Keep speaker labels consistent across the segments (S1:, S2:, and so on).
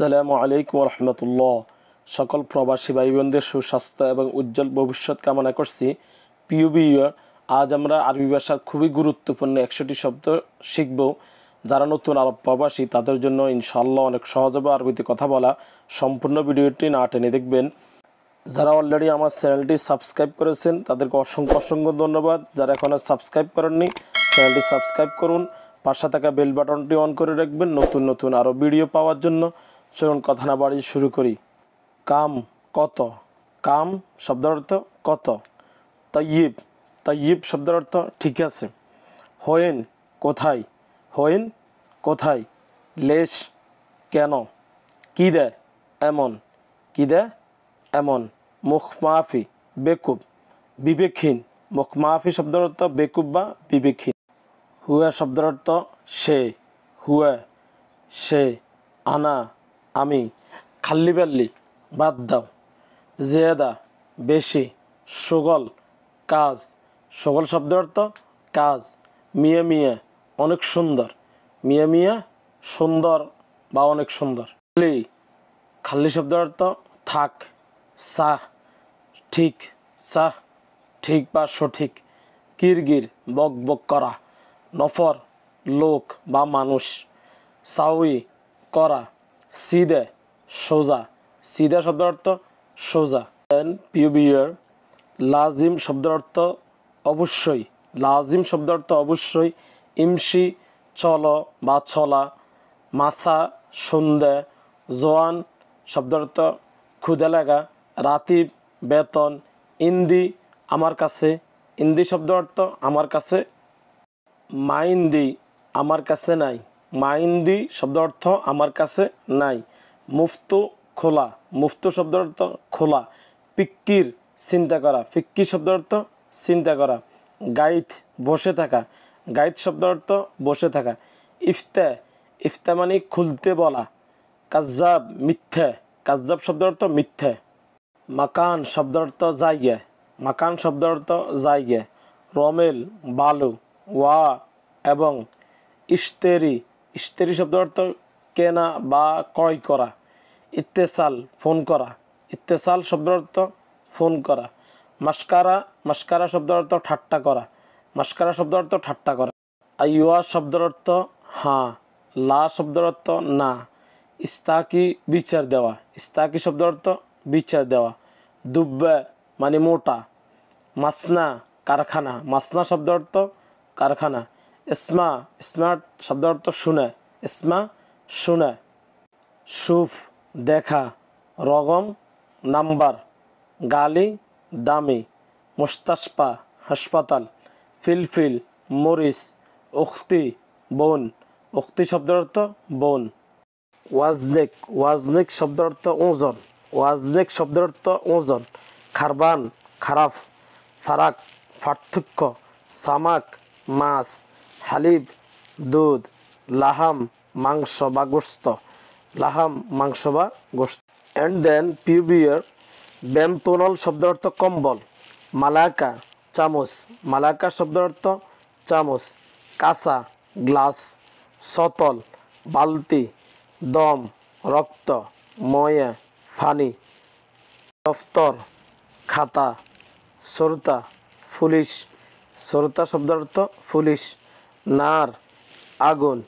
S1: সালামু আলাইকুম রহমতুল্লাহ সকল প্রবাসী ভাই বোনদের সুস্বাস্থ্য এবং উজ্জ্বল ভবিষ্যৎ কামনা করছি পিউবি ইয়ার আজ আমরা আরবি ভাষার খুবই গুরুত্বপূর্ণ একশোটি শব্দ শিখব যারা নতুন আরব প্রবাসী তাদের জন্য ইনশাল্লাহ অনেক সহজ হবে আরবিতে কথা বলা সম্পূর্ণ ভিডিওটি না টেনে দেখবেন যারা অলরেডি আমার চ্যানেলটি সাবস্ক্রাইব করেছেন তাদেরকে অসংখ্য অসংখ্য ধন্যবাদ যারা এখনও সাবস্ক্রাইব করেননি চ্যানেলটি সাবস্ক্রাইব করুন পাশে থাকা বেল বাটনটি অন করে রাখবেন নতুন নতুন আরও ভিডিও পাওয়ার জন্য চলুন কথা না বাড়িয়ে শুরু করি কাম কত কাম শব্দ অর্থ কত তৈব তৈব শব্দ অর্থ ঠিক আছে হোয়েন কোথায় হোয়েন কোথায় লেশ কেন কি দেয় এমন কি দেয় এমন মুখ মাফি বেকুব বিবেকহীন মুখ মাফি শব্দ অর্থ বেকুব বা বিবেকহীন হুয়া শব্দ অর্থ সে হুয়া সে আনা আমি খাল্লি বাল্লি বাদ দাও জেদা বেশি সুগল কাজ সুগল শব্দের অর্থ কাজ মিয়া মিয়া অনেক সুন্দর মিয়া মিয়া সুন্দর বা অনেক সুন্দর খালি খাল্লি শব্দের অর্থ থাক সাহ ঠিক সাহ ঠিক বা সঠিক কিরগির বক বক করা নফর লোক বা মানুষ সাউই করা সিদে সোজা সিদা শব্দের অর্থ সোজা পিউবিয়ার লাজিম শব্দের অর্থ অবশ্যই লাজিম শব্দের অর্থ অবশ্যই ইমশি চল বা ছলা মাছা সন্ধ্যে জোয়ান শব্দ অর্থ ক্ষুদে লাগা রাতিব বেতন ইন্দি আমার কাছে ইন্দি শব্দ অর্থ আমার কাছে মাইন্দি আমার কাছে নাই মাইন্দি শব্দ অর্থ আমার কাছে নাই মুফতু খোলা মুফতু শব্দ অর্থ খোলা পিক্কির চিন্তা করা ফিক্কি শব্দ অর্থ চিন্তা করা গাইথ বসে থাকা গাইথ শব্দ অর্থ বসে থাকা ইফতে ইফতে মানে খুলতে বলা কাজ্জাব মিথ্যে কাজ্জাব শব্দ অর্থ মিথ্যে মাকান শব্দ অর্থ জায়গা মাকান শব্দ অর্থ জায়গা রমেল বালু ওয়া এবং ইস্তেরি ইস্তেরি শব্দ অর্থ কেনা বা ক্রয় করা ইত্তেসাল ফোন করা ইত্তেসাল শব্দ অর্থ ফোন করা মাস্কারা মাস্কারা শব্দ অর্থ ঠাট্টা করা মাস্কারা শব্দ অর্থ ঠাট্টা করা আইয়া শব্দ অর্থ হাঁ লা শব্দ অর্থ না ইস্তাকি বিচার দেওয়া ইস্তাকি শব্দ অর্থ বিচার দেওয়া দুব্বা মানে মোটা মাসনা কারখানা মাসনা শব্দ অর্থ কারখানা ইসমা ইসমা শব্দ অর্থ শুনে ইসমা শুনে সুফ দেখা রগম নাম্বার গালি দামি মুস্তাসপা হাসপাতাল ফিলফিল মরিস উক্তি বোন উক্তি শব্দ অর্থ বোন ওয়াজনেক ওয়াজনেক শব্দ অর্থ ওজন ওয়াজনেক শব্দ অর্থ ওজন খারবান খারাপ ফারাক পার্থক্য সামাক মাছ হালিব দুধ লাহাম মাংস বা গোস্ত লাহাম মাংস বা গোস্ত অ্যান্ড দেন পিউবিয়ার ব্যামতোনল শব্দ অর্থ কম্বল মালাকা চামচ মালাকা শব্দ অর্থ চামচ কাঁচা গ্লাস সতল বালতি দম রক্ত ময়া ফানি দফতর খাতা সরতা পুলিশ সরতা অর্থ পুলিশ নার আগুন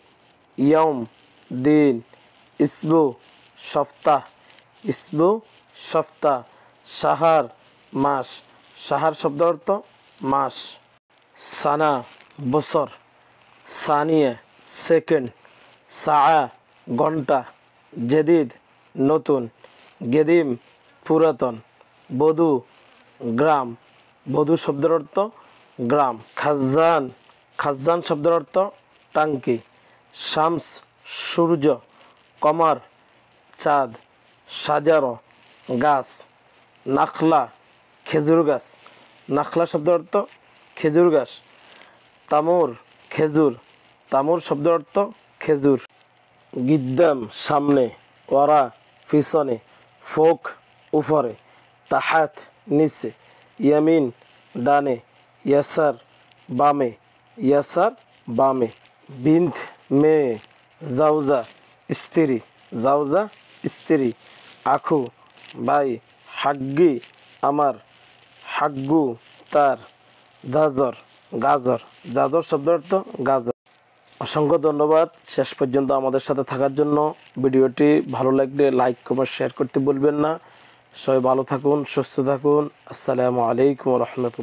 S1: ইয়ম দিন ইসবু সপ্তাহ ইসবু সপ্তাহ সাহার মাস সাহার শব্দ অর্থ মাস সানা বছর সানিয়া সেকেন্ড সা ঘন্টা জেদিদ নতুন গেদিম পুরাতন বধু গ্রাম বধু শব্দের অর্থ গ্রাম খাজান খাজান শব্দের অর্থ টাঙ্কি শামস সূর্য কমার চাঁদ সাজার গাছ নাখলা খেজুর গাছ নাখলা শব্দ অর্থ খেজুর গাছ তামর খেজুর তামর শব্দ অর্থ খেজুর গিদ্দাম সামনে ওরা পিছনে ফোক উফরে তাহাত নিচে ইয়ামিন ডানে ইয়াসার বামে ইয়াসার বামে বিন্ধ মে জাউজা স্ত্রী জাউজা স্ত্রী আখু বাই হাগ্গি আমার হাগ্গু তার জাজর গাজর জাজর শব্দ অর্থ গাজর অসংখ্য ধন্যবাদ শেষ পর্যন্ত আমাদের সাথে থাকার জন্য ভিডিওটি ভালো লাগলে লাইক কমেন্ট শেয়ার করতে বলবেন না সবাই ভালো থাকুন সুস্থ থাকুন আসসালামু আলাইকুম রহমতুল